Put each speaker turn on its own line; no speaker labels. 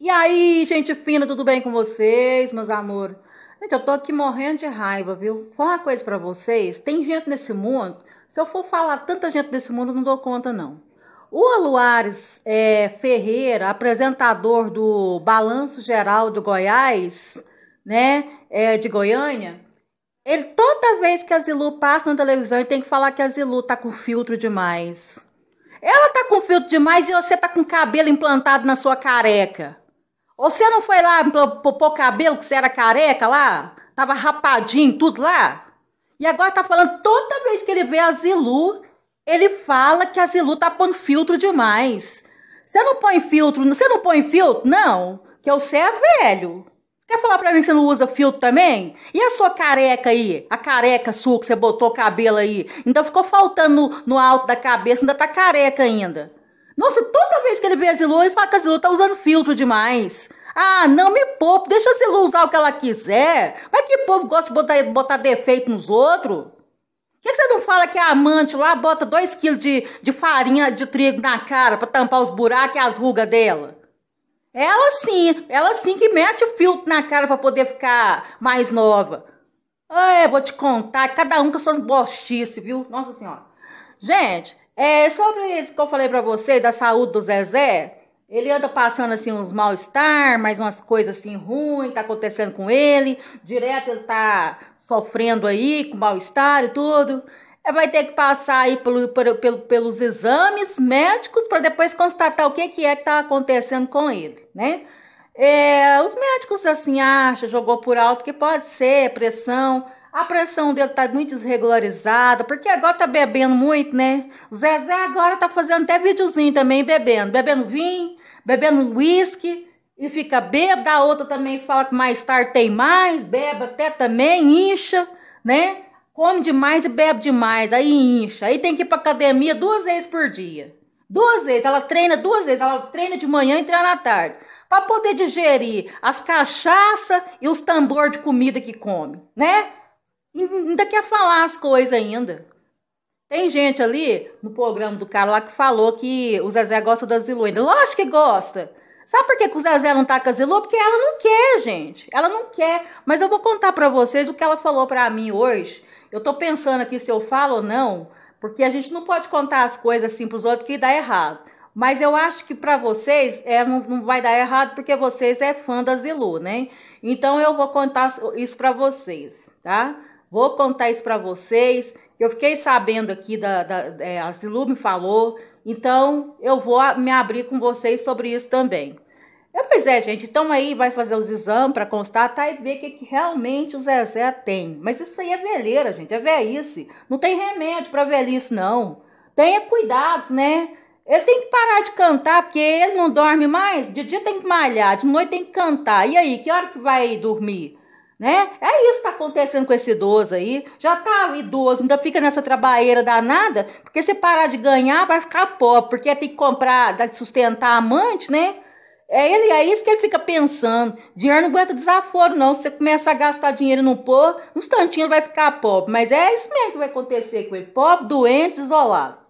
E aí, gente fina, tudo bem com vocês, meus amores? Gente, eu tô aqui morrendo de raiva, viu? Falar uma coisa pra vocês: tem gente nesse mundo, se eu for falar tanta gente nesse mundo, não dou conta, não. O Aluares é, Ferreira, apresentador do Balanço Geral do Goiás, né, é, de Goiânia, ele toda vez que a Zilu passa na televisão, ele tem que falar que a Zilu tá com filtro demais. Ela tá com filtro demais e você tá com cabelo implantado na sua careca. Você não foi lá pôr cabelo que você era careca lá? Tava rapadinho, tudo lá? E agora tá falando, toda vez que ele vê a Zilu, ele fala que a Zilu tá pondo filtro demais. Você não põe filtro, você não põe filtro? Não, que você é velho. Quer falar pra mim que você não usa filtro também? E a sua careca aí? A careca sua que você botou o cabelo aí? Ainda ficou faltando no, no alto da cabeça, ainda tá careca ainda. Nossa, toda vez que ele vê a Zilu, ele fala que a Zilu tá usando filtro demais. Ah, não me poupe, deixa a Zilu usar o que ela quiser. Mas que povo gosta de botar, botar defeito nos outros? Por que, que, você não fala que a amante lá bota dois quilos de, de farinha de trigo na cara para tampar os buracos e as rugas dela? Ela sim, ela sim que mete o filtro na cara para poder ficar mais nova. eu é, vou te contar, cada um com suas bostices, viu? Nossa Senhora. Gente, é sobre isso que eu falei para você da saúde do Zezé. Ele anda passando assim uns mal-estar, mais umas coisas assim ruins tá acontecendo com ele. Direto ele tá sofrendo aí com mal-estar e tudo. Ele é, vai ter que passar aí pelo, pelo, pelos exames médicos para depois constatar o que, que é que tá acontecendo com ele, né? É, os médicos assim acham, jogou por alto que pode ser pressão a pressão dele tá muito desregularizada, porque agora tá bebendo muito, né? Zezé agora tá fazendo até videozinho também, bebendo. Bebendo vinho, bebendo uísque, e fica bêbado. A outra também fala que mais tarde tem mais, bebe até também, incha, né? Come demais e bebe demais, aí incha. Aí tem que ir pra academia duas vezes por dia. Duas vezes, ela treina duas vezes, ela treina de manhã e treina à tarde. Para poder digerir as cachaça e os tambor de comida que come, né? ainda quer falar as coisas ainda. Tem gente ali no programa do cara lá que falou que o Zezé gosta da Zilu ainda. Lógico que gosta. Sabe por que, que o Zezé não tá com a Zilu? Porque ela não quer, gente. Ela não quer. Mas eu vou contar para vocês o que ela falou para mim hoje. Eu tô pensando aqui se eu falo ou não, porque a gente não pode contar as coisas assim pros outros que dá errado. Mas eu acho que para vocês é, não, não, vai dar errado porque vocês é fã da Zilu, né? Então eu vou contar isso para vocês, tá? Vou contar isso para vocês. Eu fiquei sabendo aqui, da, da é, a Zilu me falou, então eu vou me abrir com vocês sobre isso também. Eu, pois é, gente, então aí vai fazer os exames para constatar tá, e ver o que, que, realmente o Zezé tem. Mas isso aí é veleira, gente, é velhice. Não tem remédio para velhice, não. Tenha cuidados, né? Ele tem que parar de cantar, porque ele não dorme mais. De dia tem que malhar, de noite tem que cantar. E aí, que hora que vai dormir? né? É isso que tá acontecendo com esse idoso aí. Já tá idoso, ainda fica nessa trabalheira danada, porque se parar de ganhar vai ficar pobre, porque tem que comprar, sustentar a amante, né? É ele, é isso que ele fica pensando. Dinheiro não aguenta desaforo, não. Se você começa a gastar dinheiro no pôr, um instantinho ele vai ficar pobre. Mas é isso mesmo que vai acontecer com ele. Pobre, doente, isolado.